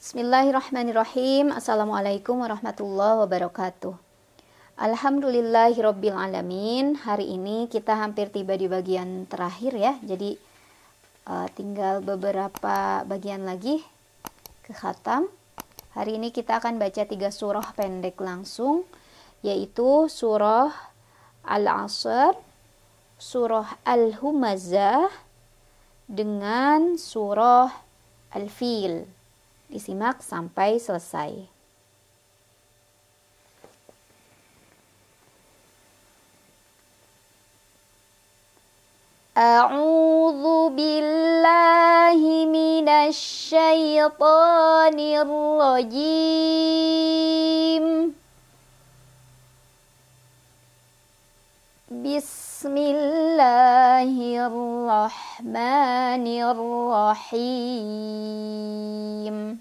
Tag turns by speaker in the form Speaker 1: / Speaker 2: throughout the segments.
Speaker 1: Bismillahirrahmanirrahim. Assalamualaikum warahmatullahi wabarakatuh. Alhamdulillahirabbil alamin. Hari ini kita hampir tiba di bagian terakhir ya. Jadi uh, tinggal beberapa bagian lagi ke khatam. Hari ini kita akan baca tiga surah pendek langsung yaitu surah Al-Asr, surah Al-Humazah dengan surah Al-Fil. Disimak sampai selesai. أعوذ بالله من الشيطان الرجيم بسم الله الله الرحمن الرحيم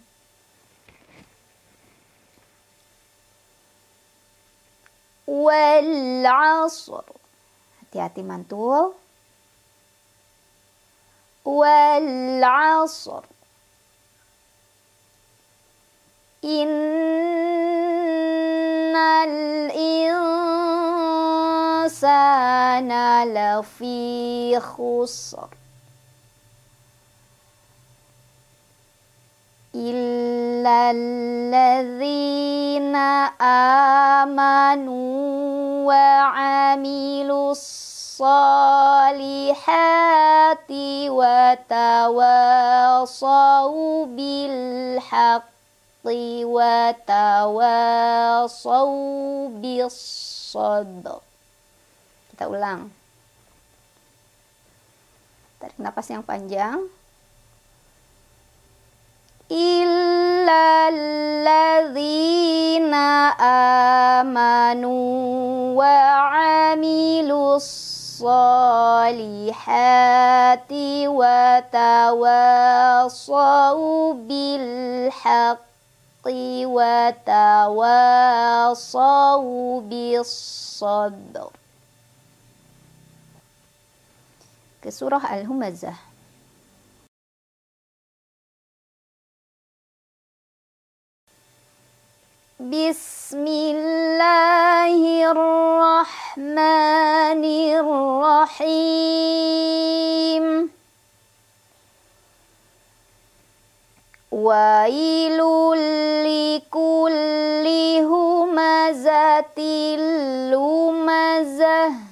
Speaker 1: والعصر hati-hati mantul والعصر إن الإنسان الإنسان لفي خسر إلا الذين آمنوا وعملوا الصالحات وتواصوا بالحق وتواصوا بالصدق kita ulang tarik nafas yang panjang illalladzina amanu wa amilus الصالحات وتواصوا بالحق وتواصوا بالصبر في سورة الهمزة بسم الله الرحمن الرحيم ويل لكل همزة لمزة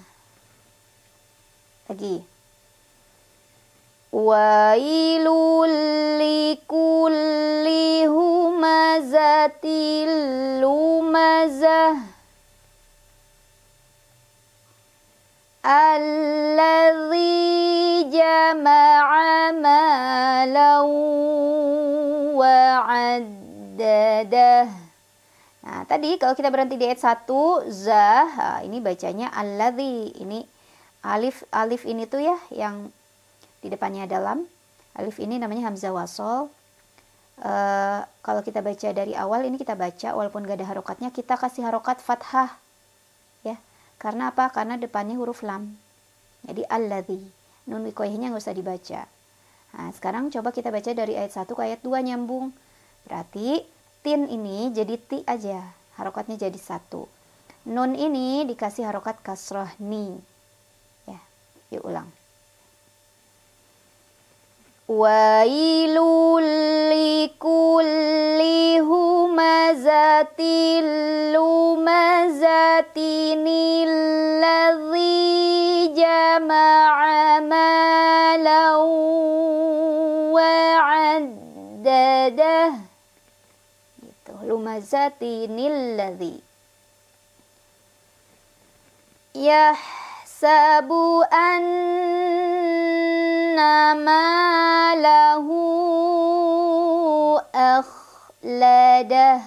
Speaker 1: wailul likulli humazatil lumazah jama'a wa'addadah Nah, tadi kalau kita berhenti di ayat 1 zah, ah, ini bacanya alladhi Ini alif alif ini tuh ya yang di depannya dalam, alif ini namanya hamzah wasol e, kalau kita baca dari awal ini kita baca walaupun gak ada harokatnya kita kasih harokat fathah ya karena apa karena depannya huruf lam jadi alladhi nun wikoyahnya nggak usah dibaca nah sekarang coba kita baca dari ayat 1 ke ayat 2 nyambung berarti tin ini jadi ti aja harokatnya jadi satu nun ini dikasih harokat kasroh ni ya yuk ulang ويل لكل همزة لمزة الذي جمع مالا وعدده gitu الذي يحسب أن ما له أخلده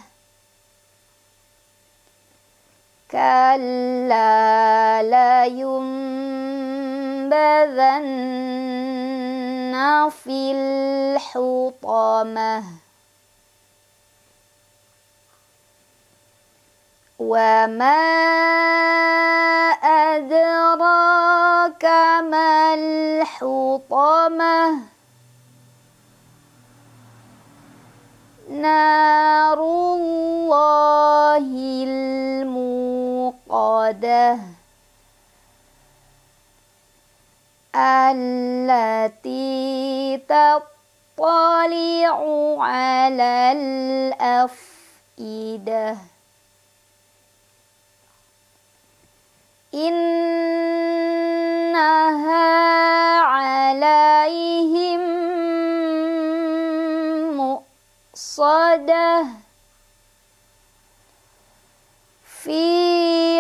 Speaker 1: كلا لينبذن في الحطمة وما أدراك كما الحطمة نار الله الموقدة التي تطلع على الأفئدة إن أنزلناها عليهم مؤصدة في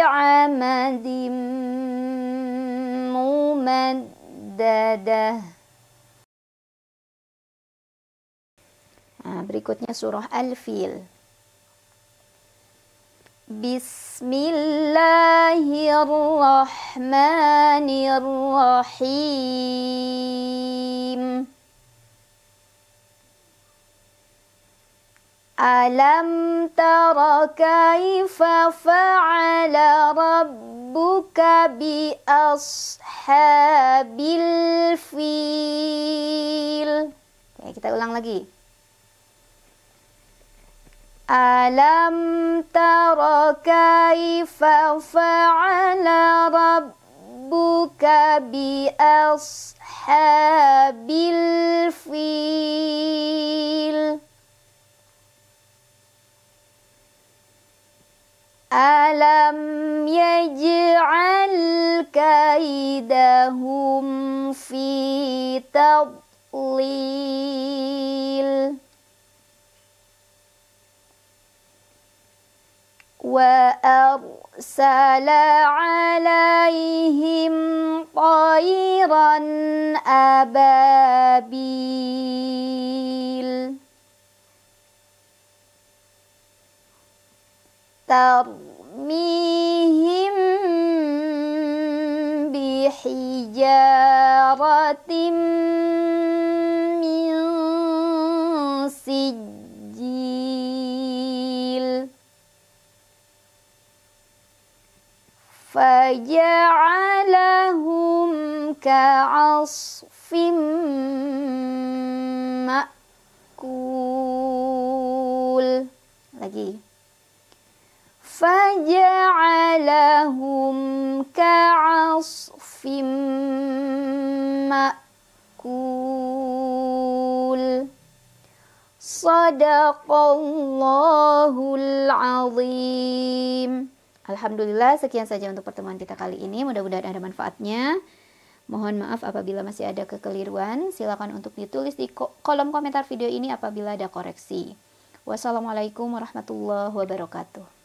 Speaker 1: عمد ممدده آه، berikutnya surah Al-Fil بسم الله الرحمن الرحيم ألم تر كيف فعل ربك بأصحاب الفيل kita ulang lagi ألم تر كيف فعل ربك بأصحاب الفيل ألم يجعل كيدهم في تضليل وأرسل عليهم طيرا أبابيل ترميهم بحجارة فجعلهم كعصف مأكول lagi فجعلهم كعصف مأكول صدق الله العظيم Alhamdulillah sekian saja untuk pertemuan kita kali ini. Mudah-mudahan ada manfaatnya. Mohon maaf apabila masih ada kekeliruan. Silakan untuk ditulis di kolom komentar video ini apabila ada koreksi. Wassalamualaikum warahmatullahi wabarakatuh.